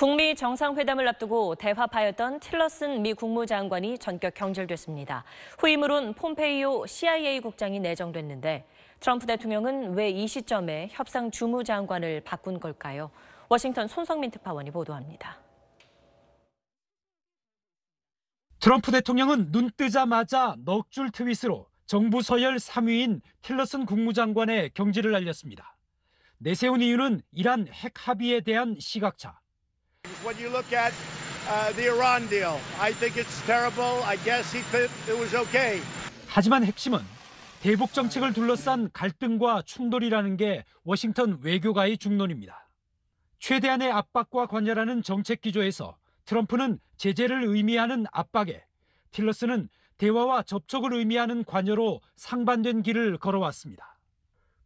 북미 정상회담을 앞두고 대화파였던 틸러슨 미 국무장관이 전격 경질됐습니다. 후임으론 폼페이오 CIA 국장이 내정됐는데 트럼프 대통령은 왜 이 시점에 협상 주무장관을 바꾼 걸까요? 워싱턴 손성민 특파원이 보도합니다. 트럼프 대통령은 눈 뜨자마자 넉줄 트윗으로 정부 서열 3위인 틸러슨 국무장관의 경질을 알렸습니다. 내세운 이유는 이란 핵 합의에 대한 시각차. when you look at uh, the Iran deal. I think it's terrible. I guess he fit, it was okay. 하지만 핵심은 대북 정책을 둘러싼 갈등과 충돌이라는 게 워싱턴 외교가의 중론입니다. 최대한의 압박과 관여라는 정책 기조에서 트럼프는 제재를 의미하는 압박에 틸러스는 대화와 접촉을 의미하는 관여로 상반된 길을 걸어왔습니다.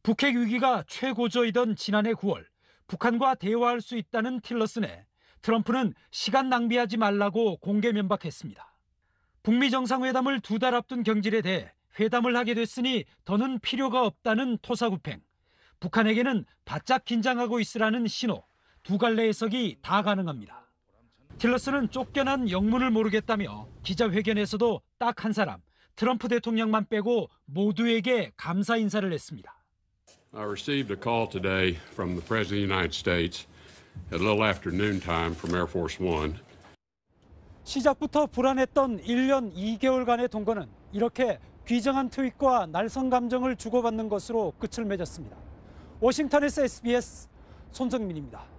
북핵 위기가 최고조이던 지난해 9월 북한과 대화할 수 있다는 틸러슨의 트럼프는 시간 낭비하지 말라고 공개 면박했습니다. 북미 정상회담을 두 달 앞둔 경질에 대해 회담을 하게 됐으니 더는 필요가 없다는 토사구팽, 북한에게는 바짝 긴장하고 있으라는 신호, 두 갈래 해석이 다 가능합니다. 틸러스는 쫓겨난 영문을 모르겠다며 기자회견에서도 딱 한 사람, 트럼프 대통령만 빼고 모두에게 감사 인사를 했습니다. I received a call today from the President of the United States. at a little after noontime from Air Force One. 시작부터 불안했던 1년 2개월간의 동거는 이렇게 귀정한 트윗과 날선 감정을 주고받는 것으로 끝을 맺었습니다. 워싱턴에서 SBS 손정민입니다.